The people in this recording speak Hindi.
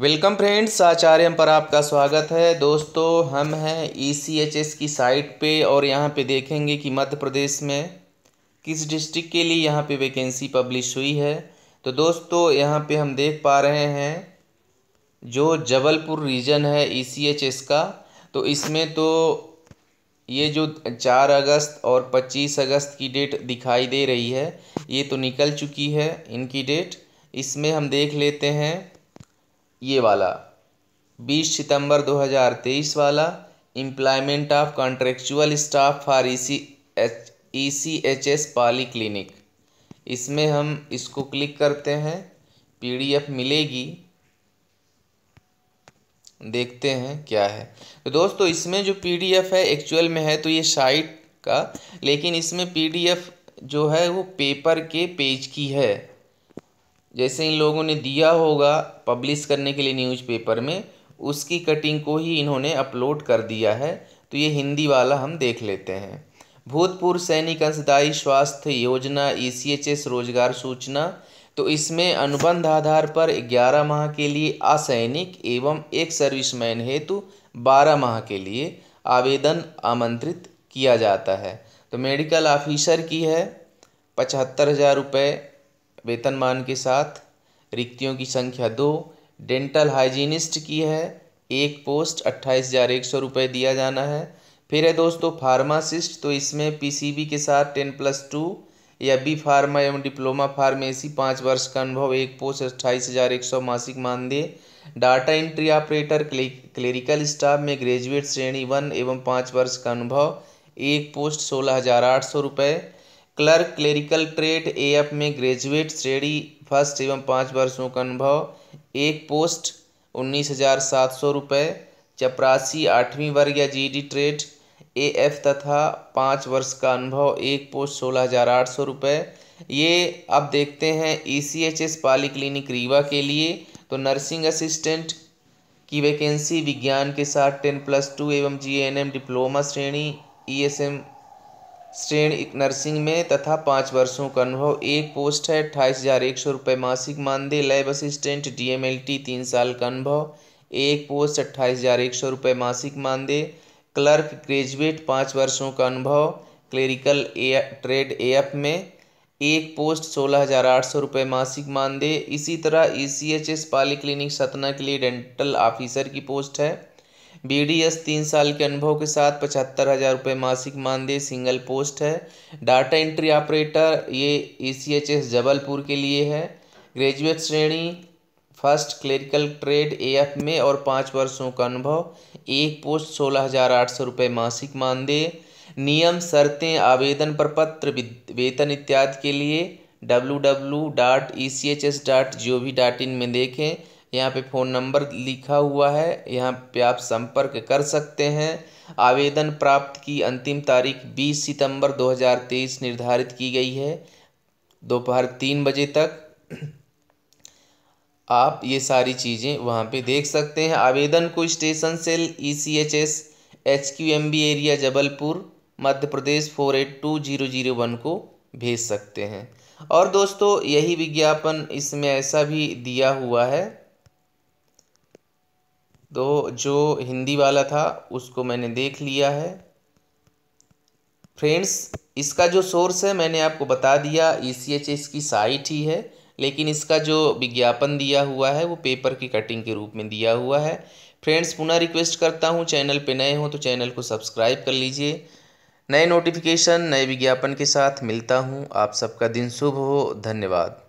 वेलकम फ्रेंड्स आचार्य पर आपका स्वागत है दोस्तों हम हैं ई e की साइट पे और यहाँ पे देखेंगे कि मध्य प्रदेश में किस डिस्ट्रिक्ट के लिए यहाँ पे वैकेंसी पब्लिश हुई है तो दोस्तों यहाँ पे हम देख पा रहे हैं जो जबलपुर रीजन है ई e का तो इसमें तो ये जो चार अगस्त और पच्चीस अगस्त की डेट दिखाई दे रही है ये तो निकल चुकी है इनकी डेट इसमें हम देख लेते हैं ये वाला 20 सितंबर 2023 वाला employment of contractual staff for E C H E C H S polyclinic इसमें हम इसको क्लिक करते हैं पीडीएफ मिलेगी देखते हैं क्या है तो दोस्तों इसमें जो पीडीएफ है एक्चुअल में है तो ये साइट का लेकिन इसमें पीडीएफ जो है वो पेपर के पेज की है जैसे इन लोगों ने दिया होगा पब्लिश करने के लिए न्यूज़पेपर में उसकी कटिंग को ही इन्होंने अपलोड कर दिया है तो ये हिंदी वाला हम देख लेते हैं भूतपूर्व सैनिक अंशदायी स्वास्थ्य योजना ई e रोजगार सूचना तो इसमें अनुबंध आधार पर 11 माह के लिए असैनिक एवं एक सर्विसमैन हेतु 12 माह के लिए आवेदन आमंत्रित किया जाता है तो मेडिकल ऑफिसर की है पचहत्तर हज़ार रुपये वेतनमान के साथ रिक्तियों की संख्या दो डेंटल हाइजीनिस्ट की है एक पोस्ट अट्ठाईस हज़ार एक सौ रुपये दिया जाना है फिर है दोस्तों फार्मासिस्ट तो इसमें पीसीबी के साथ टेन प्लस टू या बी फार्मा एवं डिप्लोमा फार्मेसी पाँच वर्ष का अनुभव एक पोस्ट अट्ठाईस हज़ार एक सौ मासिक मानदेय data entry operator clerical staff में ग्रेजुएट श्रेणी वन एवं पाँच वर्ष का अनुभव एक पोस्ट सोलह हज़ार आठ सौ रुपये clerk clerical trade A F में ग्रेजुएट श्रेणी फर्स्ट एवं पाँच वर्षों का अनुभव एक पोस्ट उन्नीस हज़ार सात सौ रुपये चपरासी आठवीं वर्ग या G D trade A F तथा पाँच वर्ष का अनुभव एक पोस्ट सोलह हज़ार आठ सौ रुपये ये अब देखते हैं E C H S polyclinic Rewa के लिए तो नर्सिंग असिस्टेंट की वैकेंसी विज्ञान के साथ टेन प्लस टू एवं जी एन एम डिप्लोमा श्रेणी ई एस एम श्रेणी नर्सिंग में तथा पाँच वर्षों का अनुभव एक पोस्ट है अट्ठाईस हज़ार एक सौ रुपये मासिक मानदेय lab assistant D M L T तीन साल का अनुभव एक पोस्ट अट्ठाईस हज़ार एक सौ रुपये मासिक मानदेय क्लर्क ग्रेजुएट पाँच वर्षों का अनुभव clerical A trade A F में एक पोस्ट सोलह हज़ार आठ सौ रुपये मासिक मानदेय इसी तरह E C H S polyclinic Satna के लिए डेंटल ऑफिसर की पोस्ट है बीडीएस तीन साल के अनुभव के साथ पचहत्तर हज़ार रुपये मासिक मानदेय सिंगल पोस्ट है डाटा एंट्री ऑपरेटर ये E C H S Jabalpur के लिए है ग्रेजुएट श्रेणी फर्स्ट क्लरिकल ट्रेड एएफ में और पाँच वर्षों का अनुभव एक पोस्ट सोलह हज़ार आठ सौ रुपये मासिक मानदेय नियम शर्तें आवेदन प्रपत्र वेतन इत्यादि के लिए W W dot E C H S dot G O V dot in में देखें यहाँ पे फ़ोन नंबर लिखा हुआ है यहाँ पे आप संपर्क कर सकते हैं आवेदन प्राप्त की अंतिम तारीख 20 सितंबर 2023 निर्धारित की गई है दोपहर तीन बजे तक आप ये सारी चीज़ें वहाँ पे देख सकते हैं आवेदन को station cell E C H S H Q M B area Jabalpur Madhya Pradesh four eight two zero zero one को भेज सकते हैं और दोस्तों यही विज्ञापन इसमें ऐसा भी दिया हुआ है तो जो हिंदी वाला था उसको मैंने देख लिया है फ्रेंड्स इसका जो सोर्स है मैंने आपको बता दिया ई सी एच एस की साइट ही है लेकिन इसका जो विज्ञापन दिया हुआ है वो पेपर की कटिंग के रूप में दिया हुआ है फ्रेंड्स पुनः रिक्वेस्ट करता हूँ चैनल पे नए हों तो चैनल को सब्सक्राइब कर लीजिए नए नोटिफिकेशन नए विज्ञापन के साथ मिलता हूँ आप सबका दिन शुभ हो धन्यवाद